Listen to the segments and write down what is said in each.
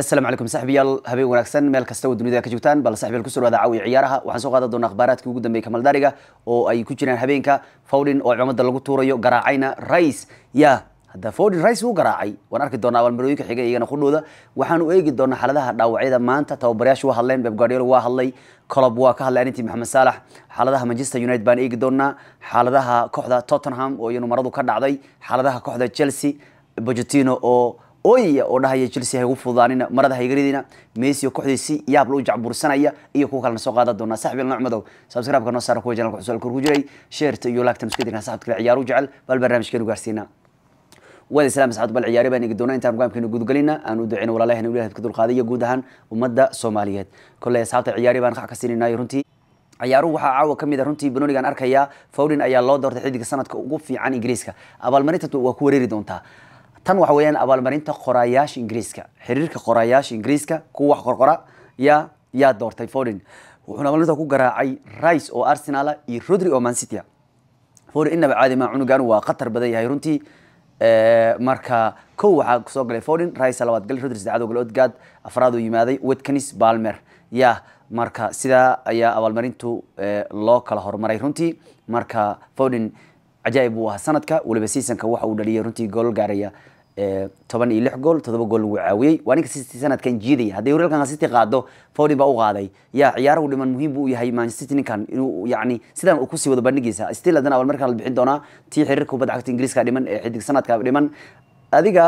asalaamu calaykum saxbiyaal habeen wanaagsan meel kasta oo dunida ka joogtaan bal saxbiyaal kusoo dhawaada caawi ciyaaraha waxaan soo qaadan doonaa akhbaaraadkii ugu dambeeyay kamal oo ay ku jiraan habeenka fowdin oo cimaamada lagu tuurayo garaacayna rice ya hadda fowdin rice wuu garaacay waan arki doonaa abaalmarooyinka xiga iyagana qudhooda waxaanu eegi doonaa xaaladaha dhaawacyada maanta tababarayaashu waa hadleen beb guardiol waa hadlay colob waa ka hadlay arintii maxamed saalax xaaladaha manchester united baan eegi doonaa xaaladaha kooxda tottenham oo iyanu maradu ka dhacday xaaladaha kooxda chelsea bojotino oo oya oo dhahaya chelsea haygu fududaanina marada haygaridina messi oo kooxdii si yaabla u jacbuursanaya iyo kuwa kalena soo qaadan doona saxbil nocmadow subscribe-ka noo saara kuwa janalka xusal korku jiray sheerta iyo laagtan isku dirna kale ciyaar u jecel bal barnaamijkeenu gaarsiina waad islaam saxaad bal ciyaari baan igi doonaa intaan gogaamkeenu guudgelinna aan u duceyno walaalaheen ilahay ka dulqaadaya guud ahaan ummadda soomaaliyeed kolley asxaabta ciyaari baan qax ka siinayo runtii ciyaaruhu waxaa caawa ka mid a ah runtii banonigan arkayaa fowlin ayaa loo doortay xiddiga sanadka ugu fiican ingiriiska abaalmarinta waa ku wareeri doontaa tan waxa weeyaan abaalmarinta qoraayaasha ingiriiska xiriirka qoraayaasha ingiriiska kuwa wax qorqora yaa yaa doortay foden wuxuuna abaalmarinta ku garaacay rice oo arsenala iyo rodri oo mancitya foden inaba caadi maa cunugan waa khatar badan yahay runtii marka kow waxaa soo galay foden rice labaad gal rodri saddexaad oo gal odgaad yimaaday watkins balmer yaa marka sidaa ayaa abaalmarintu loo kala horumaray runtii marka foden cajaa'ib buu ahaa sanadka weliba seasonka waxa uu dhaliyay runtii goolol gaaraya toban iyo lix gool todoba gool lagu caawiyey waa ninka city sanadkan jiidaya hadday horyaalkan city qaado fowdin baa u qaaday yaa ciyaarahu dhiman muhiim buu yahay manchester city ninkan inuu yacni sidan uu kusii wado bandhigiisa still haddana abal markaan la bixin doonaa tii xiriirka kubadda cagta ingiriiska dhiman ee xidig sanadka dhiman adiga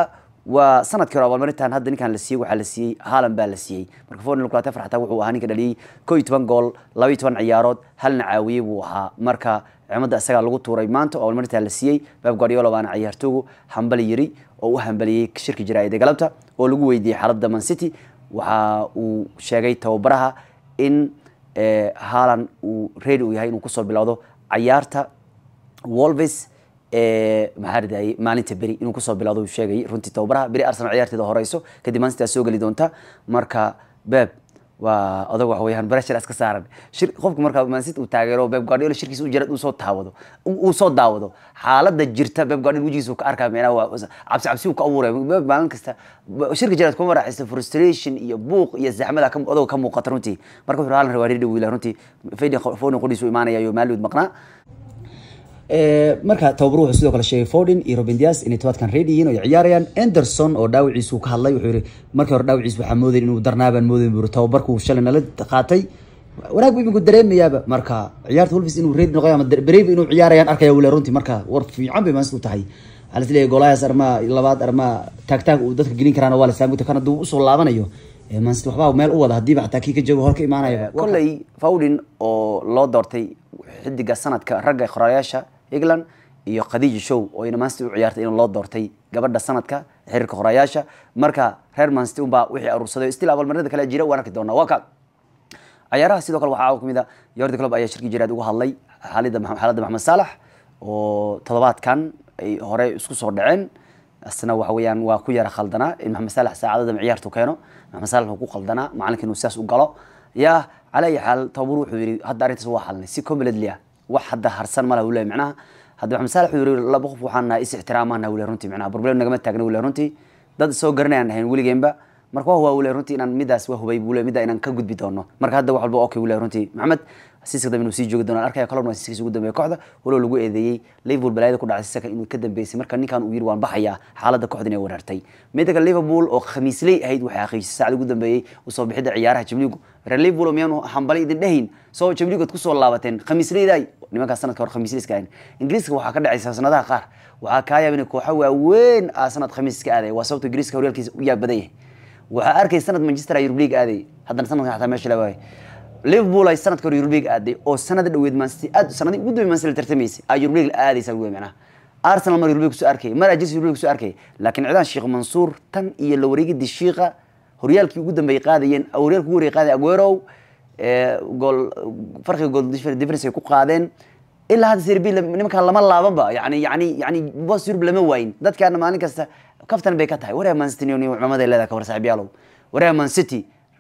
waa sanadkii hore abaalmarintan hadda ninkan la siiyey waxaa la siiyey haalan baa la siiyey marka fornil kulate farxata wuxuu ahaa ninka dhaliyey koo iyo toban gool laba iyo toban ciyaarood halna caawiyey buu ahaa marka cimadda isagaa lagu tuuray maanta oo abaalmarintaa la siiyey baab guardiola baana ciyaartoogu hambali yiri oo u hambaliyey shirka jaraa'ida galabta oo lagu weydiiyey xaaladda man city waxa uu sheegay tababaraha in eh, haalan uu ready u yahay inuu kusoo bilowdo ciyaarta wolves maxaadayay maalinta beri inuu kusoo bilowdo uu sheegayay runtii tababaraha beri arsenal ciyaarteeda horeyso kadib maalintaa soo geli doonta marka beeb waa adag wax weyaan breshar iska saaran shir qofka markaa mansit uu taageero beb guardiola shirkiisa u jira uu soo taawado uu soo daawado xaaladda jirta beb guardiola wajigiisa ka arkaa micnaa waa cabsi cabsi uu ka abuuraya beb maalin kasta shirka jiraad kuma raaxaysto frustration iyo buuq iyo zaxmada adagoo ka muuqata runtii marka wuxuu haalan rabaa reedi wiila runtii faydi fonin qudhiisu imaanaya iyo maalin maqnaa marka tababar wuxuu sidoo kale sheegay fordin iyo Ruben Dias inay tobaadkan ready yihiin oo ciyaarayaan Anderson oo dhaawiciisu ka hadlay wuxuu yiri markii hore dhaawiciis waxaa moodayay inuu darnaabaan moodayay buu tababarku shalay nala qaatay wanaag buu iminku dareemayaaba marka ciyaarta Wolves inuu ready noqday ama brave inuu ciyaarayaan arkaya wala runtii marka war fiican bay maansidu tahay halisleeya golayaas armaa labaad armaa taagtaag uu dadka gelin karaan waa la saamugta kana duu usoo laabanayo waxbaa meel u wada hadiiba oo loo doortay xidiga sanadka ragga qoraayaasha england iyo khadiija show oo ayna u ciyaartay in loo doortay gabadha sanadka xiriirka qoraayaasha marka reer manster unbaa wixii aruursaday stil abaalmarinada kale jira waan arki doonaa waa ka ciyaaraha sidoo kale waxaa ka mid a yordi club ayaa shirki jiraad uga hadlay xaalada maxamed saalax oo toddobaadkan ay hore isku soo dhaceen isna waxa weeyaan waa ku yara khaldanaa in maxamed saalax saacadada ciyaartu keeno maxamed saalax ku qaldanaa macalinka inuu sidaas u galo yaa cala ayi xaal wuxuu yidhi hadda arrintaas waa xalnay si completely wax hadda harsan ma laha wuu leeyahy hadda maxamed saalax wuxuu laba qof waxaan is ixtiraamaana wuu runtii macnaha problem nagama taagna wuu runtii dad soo garanayaan ahayn weligeenba marka waa waa runtii inaan midaas waa hubay buu leeyahy middaa inaan ka gudbi doono marka hadda wax walba okay wuu runtii maxamed asiiska sii joogi doono waxaa arkay sanad manchester europe league aaday haddana sanadkan xataa meesha lawaayay liverpool ay sanadka hore yurulig aaday oo sanada dhaweed sanadi ugu dambe mansila tartamaysay aa yurulig aadaysaa wey macnaha arsenal mar yurulig kusoo arkay mar ajis yurulig kusoo arkay laakiin cidaan sheekh mansuur tan iyo la wareegidii shiiqa horyaalkii ugu dambeey qaadayeen horyaalkii ugu wareeg qaaday aguerow eh, gool farqiga gool difference ay ku qaadeen ilaa hadda serbi nimankan lama laabanba yani yani yani bos yurub lama waayin dadkaana maalin kasta kaftan bay ka tahay waryaa man city culamadee leedaha ka war saaxiib yaalow waryaa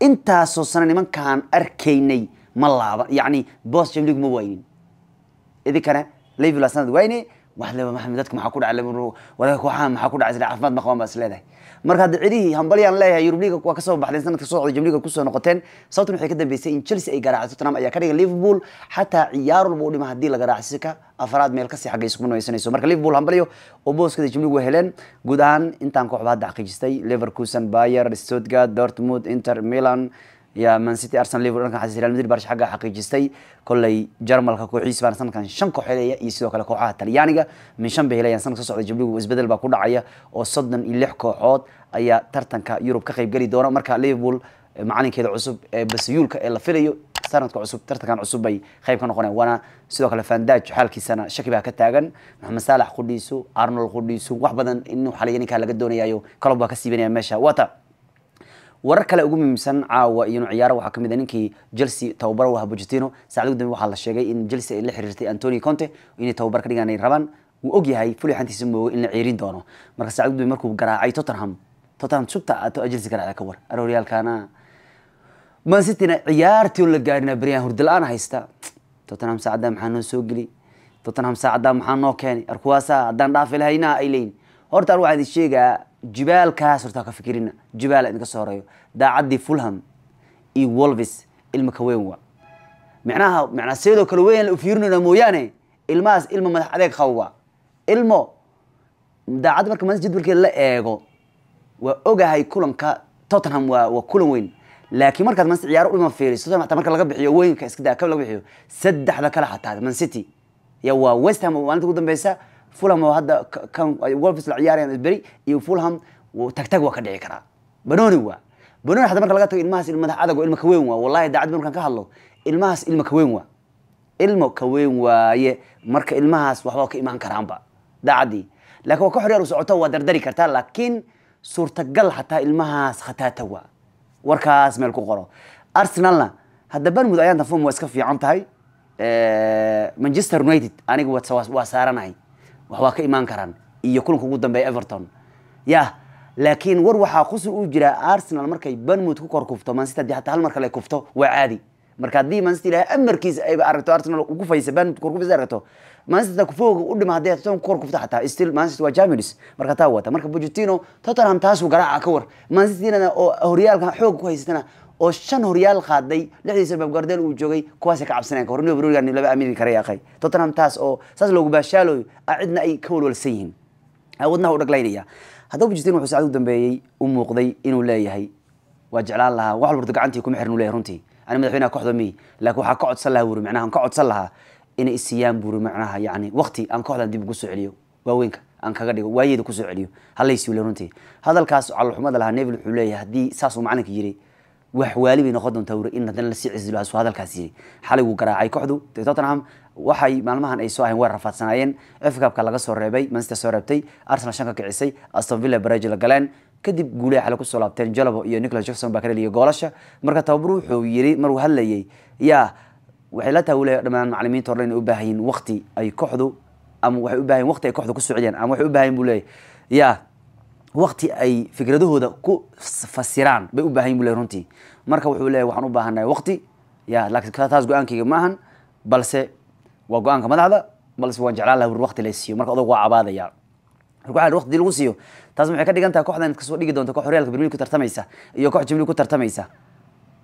intaasoo sano nimankaan arkaynay ma laaban yani boston league ma waynin idinkana liverpool sanad waynay wax leba maxamed dadka maxaa ku dhacay liverpool wararka kooxahan maxaa ku dhacay isla caafimaad ma qabaan baa is leedahay marka hadda cidihii hambalyaan leeyahay yurub liga waa kasoo baxday sanadka soo socday jumliga kusoo noqoteen sababtan waxay ka dambeysay in chelsea ay garaacay tottenham ayaa ka dhigay liverpool xataa ciyaar walba u dhima haddii la garaacsi ka afraad meel kasii xagga isuma noysanayso marka liverpool hambalyo oo booskada jumligu waa heleen guud ahaan intaan kooxba hadda xaqiijistay leverkusen bayer stuttgart dortmund inter milan yaa mancity arsenal liver dhanka real madrid baa xagga xaqiijistay kolley jarmalka kooxiis baan sanadkan shan koox helaya iyo sidoo kale kooxaha talyaaniga min shan bay helayaan sanadka soo socda jabligu isbedel baa ku dhacaya oo soddon iyo lix kooxood ayaa tartanka yurub ka qeyb geli doona marka liverpool eh, macalinkeeda cusub ee basiyuulka ee la filayo sanadka cusub tartankan cusub bay qayb ka noqonaya waana sidoo kale fandaaj xaalkiisana shaki baa ka taagan maxamed saalax qudhiisu arnold qudhiisu wax badan inuu xaliya laga doonayayo kalob baa ka siibanaya meesha wata warar kale ugu muhiimsan caawa iyo ciyaaro waxaa kamid ah ninkii Chelsea tababar waha Pochettino saacad dambe waxaa la sheegay in Chelsea ay la xiriirtay Antonio Conte inay tababar ka dhiganay rabaan wuu og yahay fulixantiisa moogo in la ciirin doono marka saacad dambe markuu garaacay Tottenham Tottenham subta ato Chelsea ka war Arsenalkana Man City-na ciyaartii la gaarina Brian Hurdalaan haysta Tottenham saacada maxaa noo soo geli Tottenham saacada maxaa noo keenay arkuwaasa hadaan dhaafi lahaynaa ay leeyin horta waxaan sheegaa jibaalkaas hortaa ka fikirina jibaala idinka soo horeeyo daacaddii fulham iyo wolvis ilma ka weyn wa micnaha manaa sidoo kale weyn la ufiirinayna mooyaane ilmahaas ilma madax adeeg qaba ilmo daacaddi marka maalinta jadwalkeeda la eego waa ogahay kulanka tottenham waa waa kulan weyn laakiin markaad maalinta ciyaaro udhima fiiriso tottenham hataa marka laga bixiyo weynka iska daa kaba laga bixiyo saddexda kale xataa man city ya waa west maalinta ugu dambeysa fulham oo hadda wolves la ciyaarayaan beri iyo fulham tagtag waa ka dhici karaa banoni waa banoni hada marka laga tago ilmahaas ilmada adag oo ilma kaweyn waa wallahi daacad markaan ka hadlo ilmahaas ilma kaweyn waa ilmo kaweyn waaye marka ilmahaas waxbaa ka imaan karaanba daacadii laakiin waa ka xor u socoto waa dardari kartaa laakiin suurtagal xataa ilmahaas khataata waa warkaas meel ku qoro arsenalna hadda banmud ayaanta fom waa iska fiican tahay eh, manchester united aniga waa saaranahay wax ka imaan karaan iyo kulanka ugu dambeeya everton ya laakiin war waxaa qusur u jira arsenal markay banmut ku kor kufto mancity hataa hal mar kale kufto waa caadi marka haddii mancity ilahay amarkiisa ayba aragto arsenal ugu faysa banmut kor kufis aragto mancity kufooga u dhima haddii tottenham ku kor kufto xataa still mancity waa champions marka taa wata marka pochettino tottenham taasuu garaaca ka war mancityna oo horyaalka xoog ku haysatana oo shan horyaal qaaday lixdii sano babgardeel uu joogay kuwaasay ka cabsanayaan ka hornimo Birmingham laba amini kara yaaqay Tottenham taas oo saas loogu baashaaloy ah cidna ay ka walwalsan yihiin wadnaha u dhaglaynaya haddaba Pochettino wuxuu saacad u dambeeyay u muuqday inuu leeyahay waa jeclaan lahaa wax walba gacantii kuma xirnu leeyahay runtii ana madaxweynaha kooxda mi laakiin waxaa ka codsan lahaa buuri macnaha aan ka codsan lahaa inay isiyaan buuri macnaha yacni waqti aan kooxdan dib ugu soo celiyo waaweynka aan kaga dhigo waayeeda kusoo celiyo ha runtii hadalkaas calal xumada lahaa neville wuxuu leeyahay haddii saas uu macalinka yidhi wax waali bay noqon doontaa in haddana lasii cizilo asuu hadalkaas yiri xalay wuu garaacay kooxdu tottenham waxay maalmahan ay soo ahayn way rafaadsanayeen f laga soo reebay manchester soo reebtay arsenal shan kicisay aston villa barage la galeen kadib guulaha xalay kusoo laabteen jalabo iyo nicholas jackson baa ka dhaliyay goolasha marka tababar wuxuu yiri maruu hadlayay yaa waxay la taawulaya dhammaan macalimiinta hore u baahan waqti ay kooxdu ama waxay u baahan waqti ay kooxdu ku socdeen ama waxay u baahan buu leeyahay yaa wakti ay fikradahooda ku fasiraan bay u baahan yin runtii marka wuxuu leeyahy waxaan u baahannahay wakti ya laakiin taas go-aankayga ma ahan balse waa go-aanka madaxda balse waan jeclaan laha wakti laysiiyo marka odagu waa cabaadaya marka lagu siiyo taas waxay ka dhigan tahay koxdan kasoo dhigi doonta koox horyaalka bermiil ku tartamaysa iyo koox jimli ku tartamaysa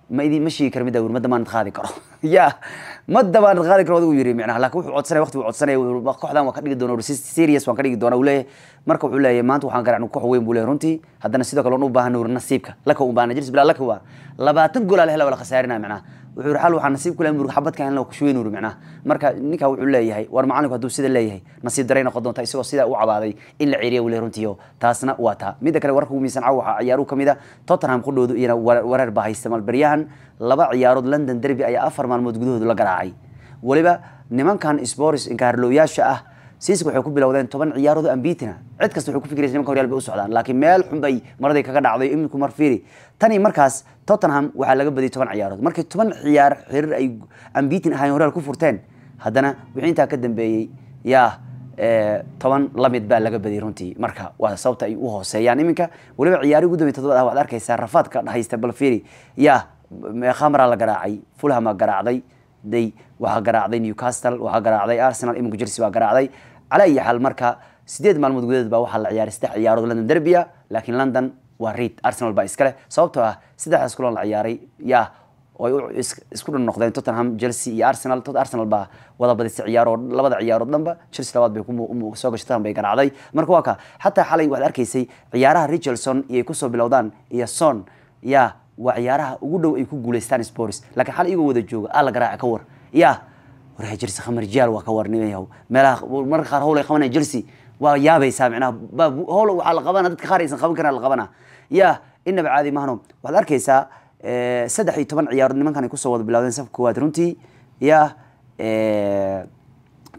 ma idin ma sheegi kara mid ma damaanad qaadi karo ya ma damaanad qaadi karo adigu yiri micnaha laakin wuxuu codsanaya waqti uu codsanaya kooxdan waan ka dhigi doona serious waan ka dhigi doona uu marka wuxuu leeyahay maanta waxaan garaacnu koox weyn buu leeyahay runtii haddana sidoo kale un u baahan nasiibka laka u baahna jirs bilaa laka waa labaatan gool aa la khasaarinaya micnaha wuxuu yihi xal waxaa nasiib ku lahay murug xabadka in la kushuweyn marka ninka wuxuu leeyahay war macalinku hadduu sida leeyahay nasiib daray noqon doonta isagoo sidaa u cabaaday in la ceriya weli runtiyo taasna waa taa midda kale wararka ugu miisan caw ka mid ah, tottenham qudhoodu iyana wareer baa haysta laba ciyaarood london derby ayaa afar maalmood gudahoodu la garaacay weliba nimankan sports inkaarlooyaasha ah siisig waxay ku bilowdeen toban ciyaaroodu ambitina cid kasta wuxuu ku fikiraysa nimanka horyaalba u socdaan laakiin meel xun bay maradii kaga dhacday iminku mar tani markaas tottenham waxaa laga badiyay toban ciyaarood markii toban ciyaar xirir ay ambitin ahayn horyaal ku furteen haddana wixii intaa ka dambeeyey yaa eh, toban lamid baa laga badiyay runtii marka waa sababta ay u hooseeyaan iminka weliba ciyaarihii ugu dambeeyay toddobaad ah waad arkaysaa rafaadka haysta balfiiri yaa meeqamraa la garaacay fulhama garaacday day waxaa garaacday newcastle waxaa garaacday arsenal iminka chelsea baa garaacday cala ayi xaal marka sideed maalmood gudadeed baa waxaa la ciyaaray saddex ciyaarood london derbia ah, laakiin london waa reid arsenal baa iskale sababtoo ah saddexdaas kulan la ciyaaray yaa oo isku dhan noqdeen tottenham chelsea iyo arsenal arsenal baa wada badisay ciyaaroo labada ciyaaroo dhanba chelsea labaad bay soo gashay tottenham bay garaacday marka waa ka xataa xalay waxaad arkaysay ciyaaraha richardson iyay kusoo bilowdaan iyo son yaa waa ciyaaraha ugu dhow ay ku guuleystaan sports laakiin xal igoo wada jooga alla ah garaaca ka war yaa waraa jelse khamar jiyaal waa ka war meelaha marka qaar howl ay qabanaya jelse waa yaabaysaa micnaha howl waxaa la qabana dadka qaar aysan qaban karin la qabana yaa inaba caadi mahno waxaad arkaysaa eh, saddex iyo toban ciyaarood nimankan ay kusoo wada bilowdeen safka koowaad runtii yaa eh,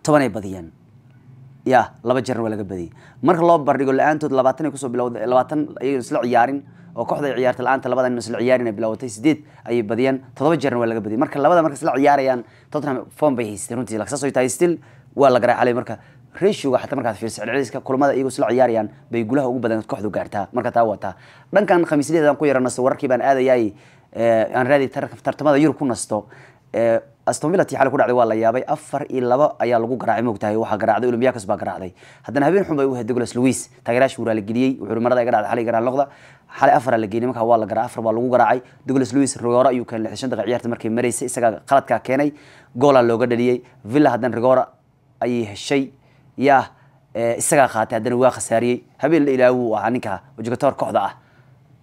toban ay badiyeen ya laba jeer waa laga badiyey marka loo bardhigo la-aantood labaatan ay kusoo bilowday labaatan ayay isla ciyaarin oo kooxda ciyaarta la-aanta labada nin isla ciyaarin ay bilowatay sideed ayay badiyeen toddoba jeerna waa laga badiyey marka labada marka isla ciyaarayaan Tottenham form bay haysteen runtii laakiin saas tahay still waa la garaacay marka ratio xataa markaad fiirsa celceliska kulamada iyagoo isla ciyaarayaan bay gulaha ugu badan kooxdu gaartaa marka taa waa taa dhankan khamiisyadeedaan ku yaranasto wararkii baan aadayaay aan raadi tartamada yurub ku nasto astomilati xal ku dhacday waa la yaabay afar iyo labo ayaa lagu garaacay moogtahay waxaa garaacday olympiakos baa garaacday haddana habeen xun bay u had golas louis taageeraashii waraa la geliyey wuxuu marada garaacday xalay garaan noqda xalay afaraa la geynay markaa waa la garaa afar baa lagu garaacay douglas louis rigora ayuu keenay lixdan shan ciyaarta markay maraysay isagaa qaladkaa keenay goolaa looga dhaliyey villa haddana rigora ayay heshay yaa isagaa qaatay haddana waa khasaariyey habeen la ilaawu ah ninka ojogatoor kooxda ah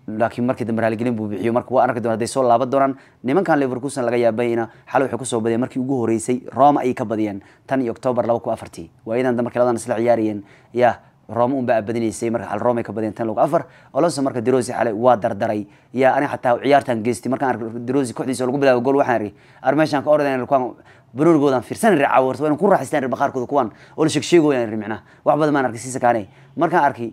laakiin markii dambe raaligelin buu bixiyo marka waa arki doona haday soo laaba doonaan nimankan leverkusen laga yaabay ina xalay waxay kusoo badiyeen markii ugu horeysay roma ayay ka badiyeen tan iyo octoobar laba ku afartii waa iyadan markii labadan isla ciyaarayeen ya roma unbaa abadinaysay marka xal roma ay ka badiyeen tan lagu afar alonso marka derosi xalay waa dardaray ya aniga xataa ciyaartan geystay markaan arko derosi kooxdiisa lagu bilaabo gool waxaan iri ar meeshaan ka ordan kuwaan baroorgoodan fiirsan iri caawarta waa ku raaxaystaan iri bakhaarkooda kuwaan oo la sheegsheegooyaan iri wax badan baan arkay siisa kaaney markaan arkay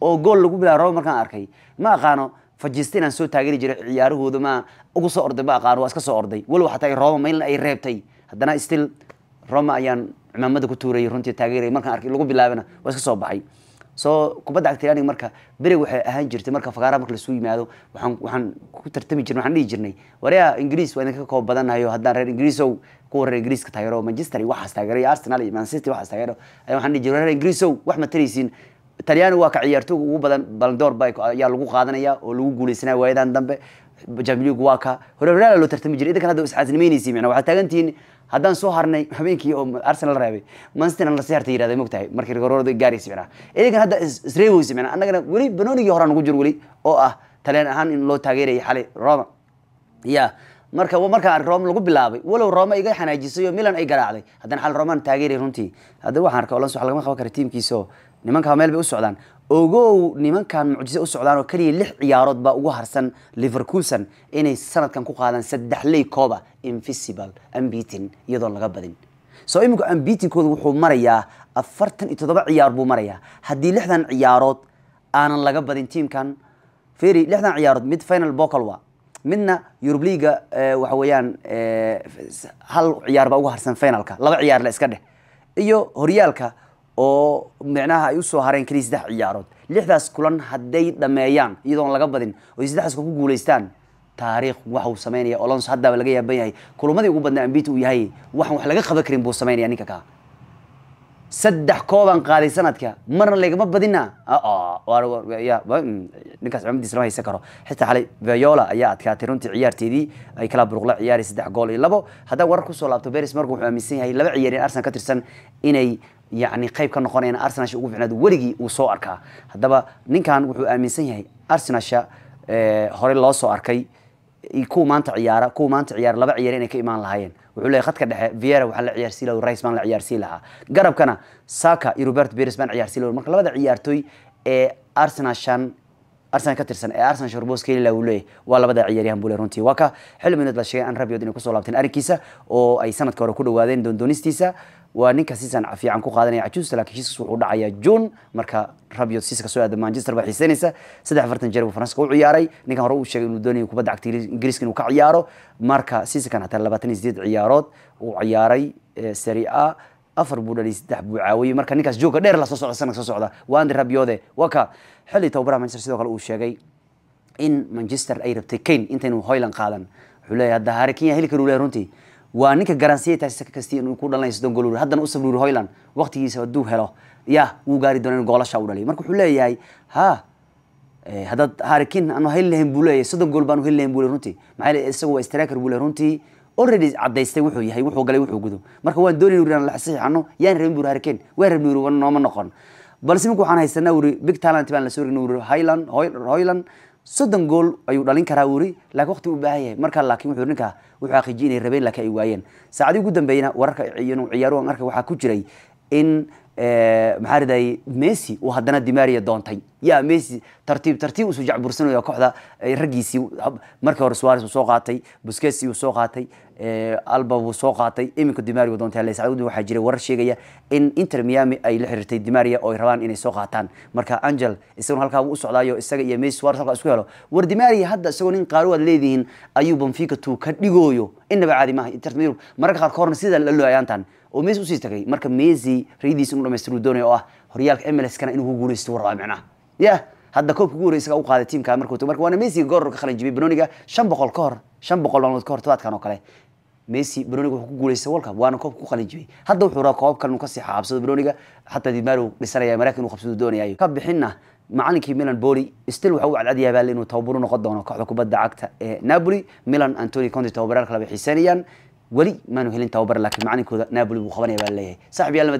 oo gool lagu bilaaro markaan arkay ma aqaano fajista inaan soo taageri jiray ciyaarahooda ma ugu soo orday ma aqaano waa iska soo orday walow xataa roma maylna ay reebtay haddana still roma ayaan cimaamada ku tuurayay runtii taageeraya markaan arkay lagu bilaabana waa iska soo baxay soo kubadda cagtay marka beri waxay ahaan jirtay marka fakaaraha marka lasu yimaado waxaan waxaan ku tartami jirnay waxaan dhihi jirnay waryaa ingiriis waa idinka koob badannahay haddaan reer ingiriisow kuwa reer ingiriiska taageero manchester iyo waxaas taageero iyo arsenal iyo manchester waxaas taageero ayaa waxaan dhihi jiray reer ingiriisow wax ma taraysiin talyaanigu waa ka ciyaartooga ugu badan baldoor bayaa lagu qaadanaya oo lagu guuleysanaya waayadan dambe jamlig waa ka hore horeala loo tartami jiray idankan hadda iscaasnimeynaysi micna waxaad taagantihiin haddaan soo harnay habeenkii oo arsenal reebay manchester la sii hartay mogtahay markii gororada gaaraysa micna idankan hadda isreebeysa micna annagana weli banoonigii horaan ugu jiro weli oo ah talyaan ahaan in loo taageerayay xalay roma ya marka markaan ark lagu bilaabay walow roma iga xanaajisay oo milan ay garaacday haddana xal roman taageeray runtii haddana waxaan arka alonso wax lagama qaban kara tiimkiisa oo nimankaa meel bay u socdaan ogow nimankan mucjise u socdaan oo keliya lix ciyaarood baa ugu harsan liverkuson inay sanadkan ku qaadaan saddex ley kooba ah invisible ambitin iyadoon laga badin soo iminka ambitinkooda wuxuu marayaa afartan iyo toddoba ciyaar buu marayaa haddii lixdan ciyaarood aanan laga badin tiamkan ferry lixdan ciyaarood mid final bocal wa midna eurub leaga eh, waxa weeyaan eh, hal ciyaar baa ugu harsan finalka laba ciyaar la iska dheh iyo horyaalka oo micnaha ay usoo hareen keliya saddex ciyaarood lixdaas kulan hadday dhameeyaan iyadoon laga badin oy saddexdaas ku guulaystaan taariikh waxuu samaynaya olons haddaaba laga yaaban yahay kulamadii ugu badnaa ambit uu yahay waxaan wax laga qaban karin buu samaynaya ninka kaa saddex koobaan qaaday sanadka marna lagama badina ah, ah, mm, ninkaas cumadiis haysan karo xitaa xalay viola ayaa adkaatay runtii ciyaarteedii ay kala buruqla ciyaaray saddex gool iyo labo haddaan warar kusoo laabto beris marka wuxuu aaminsan yahay laba ciyaar in ka tirsan inay yacni qayb ka noqonayaan arsenalsha ugu ficnaad weligii uu soo arkaa haddaba ninkan wuxuu aaminsan yahay arsenalsha eh, hore loo soo arkay kuwa maanta ciyaara kuwa maanta ciyaara laba ciyaar inay ka imaan lahaayeen wuxuu leeyahay khadka dhexe viera waxaan la ciyaarsiin lahaa Rice baan la ciyaarsiin lahaa garabkana Saka iyo Robert Pires baan ciyaarsiin lahaa marka labada ciyaartoy ee Arsenal shan Arsenal ka tirsan ee Arsenal Shorbos keli la wulay waa labada ciyaaryahan buu runtii waa ka xil minood la sheegay an rabiyood inay ku soo laabteen arrinkiisa oo ay sanadka hore ku dhawaadeen doondoonistiisa waa ninka sisan fiican ku qaadanaya cajuusta lakin heshiiskaas wuxuu dhacayaa june marka rabiot siiska kasoo aada manchester baa xiiseynaysa saddex afartan jeer buu faranska u ciyaaray ninkan hore uu sheegay inuu doonayo kubadda cagta ingiriiska inuu ka ciyaaro marka siiskan hataa labaatan iyo sideed ciyaarood uu ciyaaray eh, serie a afar buu dhaliyay saddex buu caawiyey marka ninkaas joogga dheer la soo socda sanadka soo socda waa andri rabiode waa ka xilli tababaraha manchester sidoo kale uu sheegay in manchester ay rabtay kane intaynu hoyland qaadan wuxuu leeyahay hadda harikenya heli karu leeyahay runtii waa ninka garansiyataskasti inuu ku dhalanay soddon gool haddana u safruuri waqtigiisa hadduu helo ya wuu gaari doona in goolasha u dhalay marka wuxuu leeyahay ha eh, haddaad harikin aanu heli lahayn buu leeyahay soddon gool baanu heli lahayn buu le runtii maxaa le isagu waa striker buu le runtii already cadaystay wuxuu yahay wuxuu galay wuxuu gudo marka waan doonayna wuri la saxiixano yaan rabin buri harikin waan rabin wuri nooma noqon balse imika waxaan haysanaa wuri big talent baan la soo ragna wuri hoyland soddon gool ayuu dhalin karaa weli laakiin waqti u baahan yahay markaa laakiin wuxuu ninka wuxuu xaqiijiyay inay rabeen laakiin ay waayeen saacadii ugu dambeeyna wararka aan arka waxaa ku jiray in Eh, maxaa riday messi uu haddana dimaria doontay yaa messi tartiib tartiib usuu jacbursanaya kooxda eh, raggiisii markii hore suares uu soo qaatay buskets uu soo qaatay eh, alba wuu soo qaatay iminka dimaria uu doontay alais waxaa jiray warar sheegaya in inter miami ay la xiriirtay dimaria oo ay rabaan inay soo qaataan marka angel isaguna halkaa wuu u socdaayo isaga iyo messi suares halkaa isku helo war dimaria hadda isagoo nin qaaro waad leedihiin ayuu benfica two ka dhigooyo inaba caadi maaha inter mararka qaarkoorna sida la looyaantan oo messi usii tagay marka messi rayadiis inuu dhamaystiru doonaya oo ah horyaalka mlskana inuu ku guuleysto u micnaha ya hadda koobka ugu horrey u qaaday tiimka markuu tago marka waana messiga gooror ka qalin jibay shan boqol ka hor shan boqol maalmood ka hor tobaadkan oo kale messi benoniga wuxuu ku guuleystay world waana koobka ku qalin hadda wuxuu rabaa koobab inuu kasii xaabsado benoniga xataa dimaalo dhisanaya maraykan inuu qabsado doonayayo ka bixinna macalinkii milan boli still waxa u cadcadyahay baale inuu tababaru noqon doono kooxda kubadda cagta ee napoli milan antony conte tababaryaal kale xiiseynayaan ولي ما نهلين توبر لكن معنى كذا نابل بخبرني بالله صاحبي يلا